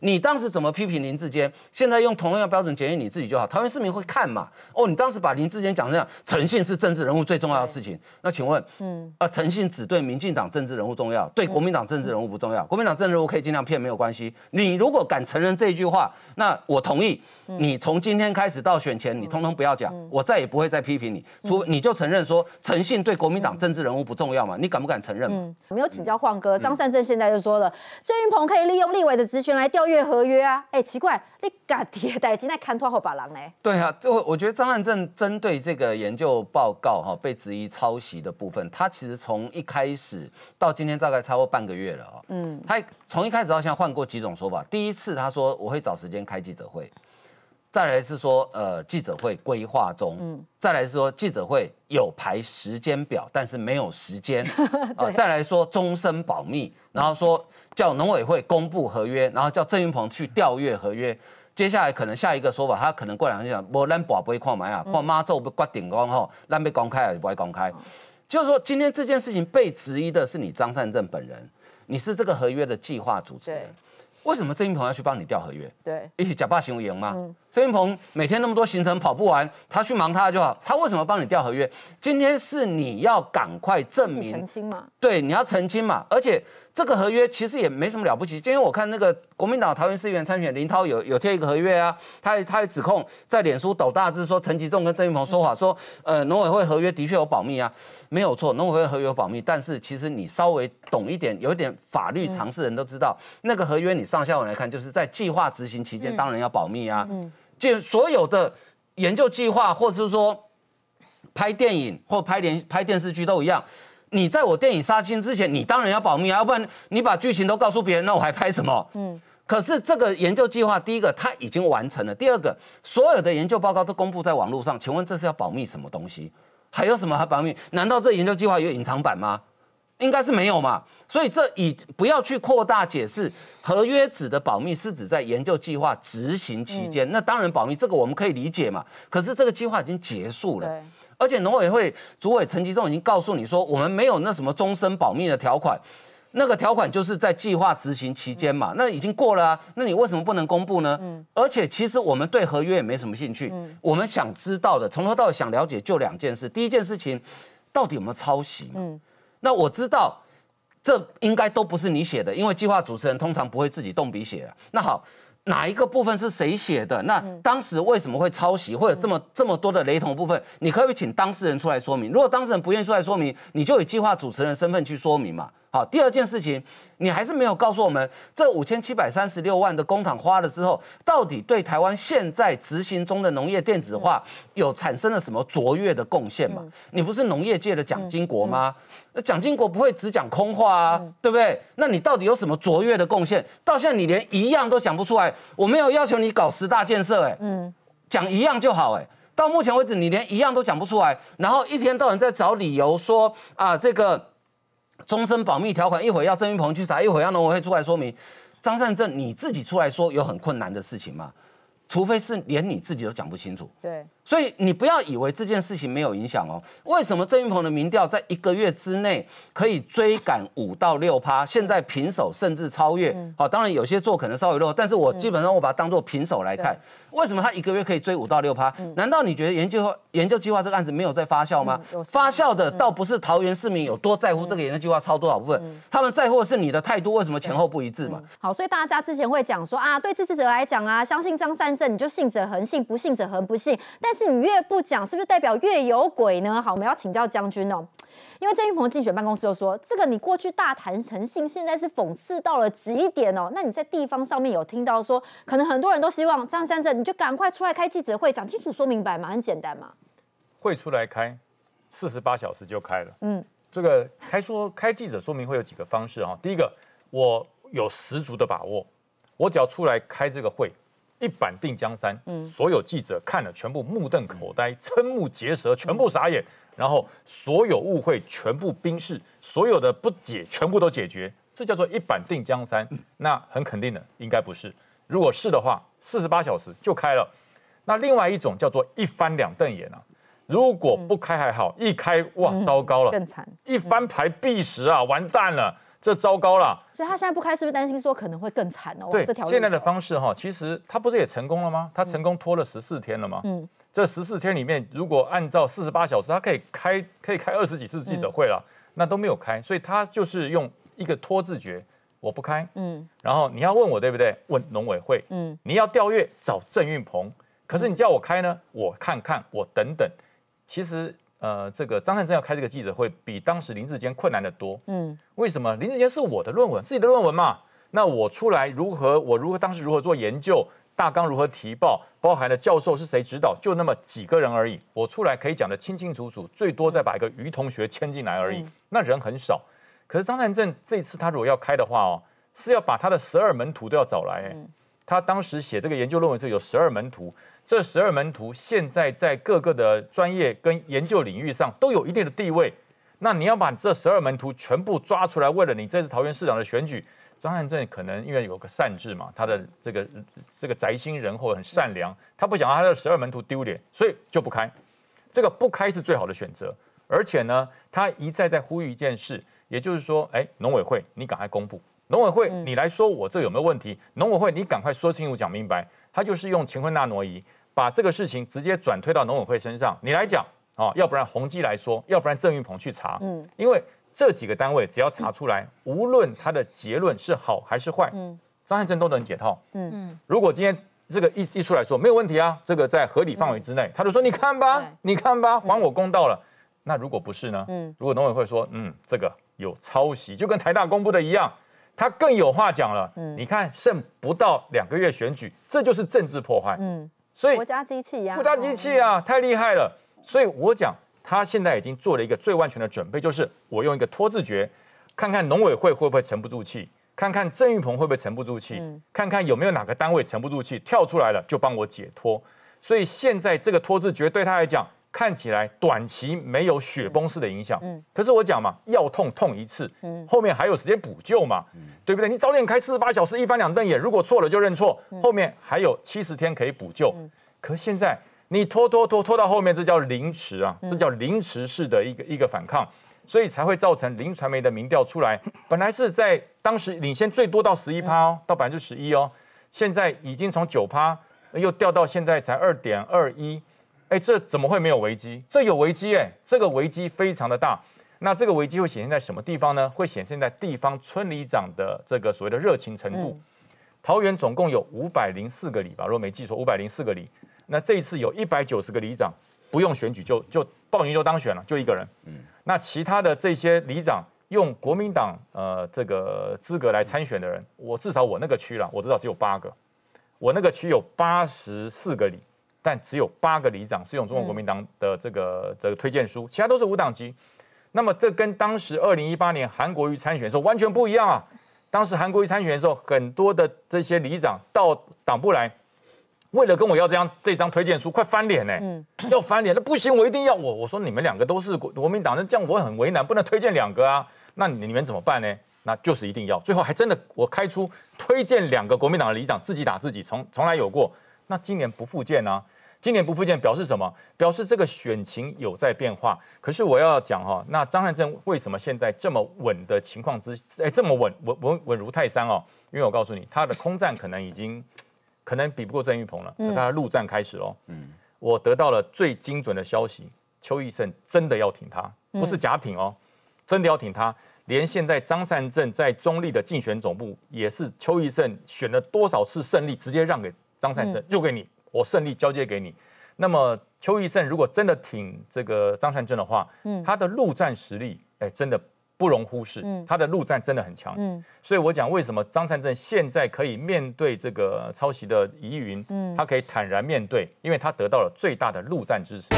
你当时怎么批评林志坚？现在用同样的标准检验你自己就好。台湾市民会看嘛？哦，你当时把林志坚讲这样，诚信是政治人物最重要的事情。那请问，嗯，啊，诚信只对民进党政治人物重要，对国民党政治人物不重要。国民党政治人物可以尽量骗没有关系。你如果敢承认这句话，那我同意。你从今天开始到选前，你通通不要讲，我再也不会再批评你。除你就承认说诚信对国民党政治人物不重要嘛？你敢不敢承认嘛？没有请教晃哥，张善政现在就说了，郑云鹏可以利用立委的职权来调。月合约啊，哎，奇怪，你家的代志在看拖好别人呢？对啊，就我觉得张汉正针对这个研究报告哈，被质疑抄袭的部分，他其实从一开始到今天大概超过半个月了啊。嗯，他从一开始到现在换过几种说法。第一次他说我会找时间开记者会。再来是说，呃，记者会规划中。嗯。再来是说，记者会有排时间表，但是没有时间。对。再来说，终身保密。然后说，叫农委会公布合约，然后叫郑云鹏去调阅合约。接下来可能下一个说法，他可能过两天讲，我咱不不会看蛮啊，看妈做不刮顶光吼，咱被公开啊，也不会公开。就是说，今天这件事情被质疑的是你张善政本人，你是这个合约的计划主持人。为什么郑云鹏要去帮你调合约？对。一起假扮行为员吗？嗯。郑云鹏每天那么多行程跑不完，他去忙他就好。他为什么帮你调合约？今天是你要赶快证明，对，你要澄清嘛。而且这个合约其实也没什么了不起。今天我看那个国民党桃园市议员参选林涛有有贴一个合约啊，他他也指控在脸书抖大字说陈吉仲跟郑云鹏说法说，呃，农委会合约的确有保密啊，没有错，农委会合约有保密。但是其实你稍微懂一点，有一点法律常识人都知道，那个合约你上下文来看，就是在计划执行期间，当然要保密啊。就所有的研究计划，或是说拍电影或拍连拍电视剧都一样，你在我电影杀青之前，你当然要保密，要不然你把剧情都告诉别人，那我还拍什么？嗯。可是这个研究计划，第一个它已经完成了，第二个所有的研究报告都公布在网络上，请问这是要保密什么东西？还有什么还保密？难道这研究计划有隐藏版吗？应该是没有嘛，所以这已不要去扩大解释合约指的保密是指在研究计划执行期间，那当然保密这个我们可以理解嘛。可是这个计划已经结束了，而且农委会主委陈吉仲已经告诉你说，我们没有那什么终身保密的条款，那个条款就是在计划执行期间嘛，那已经过了啊，那你为什么不能公布呢？嗯。而且其实我们对合约也没什么兴趣，我们想知道的从头到尾想了解就两件事，第一件事情到底有没有抄袭？嗯。那我知道，这应该都不是你写的，因为计划主持人通常不会自己动笔写。那好，哪一个部分是谁写的？那当时为什么会抄袭，会有这么这么多的雷同部分？你可以请当事人出来说明。如果当事人不愿意出来说明，你就以计划主持人身份去说明嘛。好，第二件事情，你还是没有告诉我们，这五千七百三十六万的工厂花了之后，到底对台湾现在执行中的农业电子化有产生了什么卓越的贡献嘛？你不是农业界的蒋经国吗？那蒋经国不会只讲空话啊，对不对？那你到底有什么卓越的贡献？到现在你连一样都讲不出来，我没有要求你搞十大建设，哎，嗯，讲一样就好，哎，到目前为止你连一样都讲不出来，然后一天到晚在找理由说啊这个。终身保密条款，一会要郑云鹏去查，一会要农委会出来说明。张善政，你自己出来说有很困难的事情吗？除非是连你自己都讲不清楚，对，所以你不要以为这件事情没有影响哦。为什么郑云鹏的民调在一个月之内可以追赶五到六趴，现在平手甚至超越？好，当然有些做可能稍微弱，但是我基本上我把它当做平手来看。为什么他一个月可以追五到六趴？难道你觉得研究研究计划这个案子没有在发酵吗？发酵的倒不是桃园市民有多在乎这个研究计划超多少部分，他们在乎是你的态度为什么前后不一致嘛？好，所以大家之前会讲说啊，对支持者来讲啊，相信张善。这你就信者恒信，不信者恒不信。但是你越不讲，是不是代表越有鬼呢？好，我们要请教将军哦。因为郑玉鹏竞选办公室又说，这个你过去大谈诚信，现在是讽刺到了极点哦。那你在地方上面有听到说，可能很多人都希望张三镇，你就赶快出来开记者会，讲清楚、说明白嘛，很简单嘛。会出来开，四十八小时就开了。嗯，这个开说开记者说明会有几个方式啊？第一个，我有十足的把握，我只要出来开这个会。一板定江山，所有记者看了全部目瞪口呆、瞠目结舌，全部傻眼。然后所有误会全部冰释，所有的不解全部都解决。这叫做一板定江山。那很肯定的，应该不是。如果是的话，四十八小时就开了。那另外一种叫做一翻两瞪眼啊。如果不开还好，一开哇，糟糕了，更惨，一翻牌必死啊，完蛋了。这糟糕了，所以他现在不开，是不是担心说可能会更惨哦？对，现在的方式哈，其实他不是也成功了吗？他成功拖了十四天了吗？嗯，这十四天里面，如果按照四十八小时，他可以开，可以开二十几次记者会了，那都没有开，所以他就是用一个拖字诀，我不开，嗯，然后你要问我对不对？问农委会，嗯，你要调阅找郑运鹏，可是你叫我开呢，我看看，我等等，其实。呃，这个张善政要开这个记者会，比当时林志坚困难的多。嗯，为什么？林志坚是我的论文，自己的论文嘛。那我出来如何？我如何当时如何做研究？大纲如何提报？包含了教授是谁指导？就那么几个人而已。我出来可以讲的清清楚楚，最多再把一个于同学牵进来而已。那人很少。可是张善政这次他如果要开的话哦，是要把他的十二门徒都要找来。他当时写这个研究论文候有十二门徒，这十二门徒现在在各个的专业跟研究领域上都有一定的地位。那你要把这十二门徒全部抓出来，为了你这次桃园市长的选举，张汉正可能因为有个善治嘛，他的这个这个宅心仁厚很善良，他不想让他的十二门徒丢脸，所以就不开。这个不开是最好的选择。而且呢，他一再再呼吁一件事，也就是说，哎，农委会你赶快公布。农委会，你来说我这有没有问题？农委会，你赶快说清楚、讲明白。他就是用乾坤大挪移，把这个事情直接转推到农委会身上。你来讲啊，要不然洪基来说，要不然郑裕鹏去查。嗯，因为这几个单位只要查出来，无论他的结论是好还是坏，张汉正都能解套。嗯嗯，如果今天这个一一出来说没有问题啊，这个在合理范围之内，他就说你看吧，你看吧，还我公道了。那如果不是呢？嗯，如果农委会说嗯这个有抄袭，就跟台大公布的一样。他更有话讲了，你看剩不到两个月选举，这就是政治破坏。嗯，所以国家机器啊，国家机器啊，太厉害了。所以我讲，他现在已经做了一个最万全的准备，就是我用一个拖字诀，看看农委会会不会沉不住气，看看郑玉鹏会不会沉不住气，看看有没有哪个单位沉不住气跳出来了，就帮我解脱。所以现在这个拖字诀对他来讲。看起来短期没有雪崩式的影响，可是我讲嘛，要痛痛一次，后面还有时间补救嘛，对不对？你早点开四十八小时一翻两瞪眼，如果错了就认错，后面还有七十天可以补救。可现在你拖拖拖拖到后面，这叫凌迟啊，这叫凌迟式的一个一个反抗，所以才会造成林传媒的民调出来，本来是在当时领先最多到十一趴哦，到百分之十一哦，现在已经从九趴又掉到现在才二点二一。哎，这怎么会没有危机？这有危机哎，这个危机非常的大。那这个危机会显现在什么地方呢？会显现在地方村里长的这个所谓的热情程度。桃园总共有五百零四个里吧，如果没记错，五百零四个里。那这一次有一百九十个里长不用选举就就报名就当选了，就一个人。嗯。那其他的这些里长用国民党呃这个资格来参选的人，我至少我那个区了，我知道只有八个。我那个区有八十四个里。但只有八个里长是用中国国民党的这个这个推荐书，其他都是无党籍。那么这跟当时二零一八年韩国瑜参选的时候完全不一样啊！当时韩国瑜参选的时候，很多的这些里长到党部来，为了跟我要这张这张推荐书，快翻脸呢，要翻脸那不行，我一定要我我说你们两个都是国国民党那这样我很为难，不能推荐两个啊。那你们怎么办呢？那就是一定要。最后还真的我开出推荐两个国民党的里长，自己打自己，从从来有过。那今年不复建呢？今年不复建表示什么？表示这个选情有在变化。可是我要讲哈，那张善正为什么现在这么稳的情况之哎这么稳稳稳稳如泰山哦？因为我告诉你，他的空战可能已经可能比不过郑玉鹏了，他的陆战开始喽。嗯，我得到了最精准的消息，邱义胜真的要挺他，不是假挺哦，真的要挺他。连现在张善政在中立的竞选总部也是邱义胜选了多少次胜利，直接让给。张善政就给你，我胜利交接给你。那么邱义胜如果真的挺这个张善政的话，他的陆战实力哎真的不容忽视，他的陆战真的很强。所以我讲为什么张善政现在可以面对这个抄袭的疑云，他可以坦然面对，因为他得到了最大的陆战支持。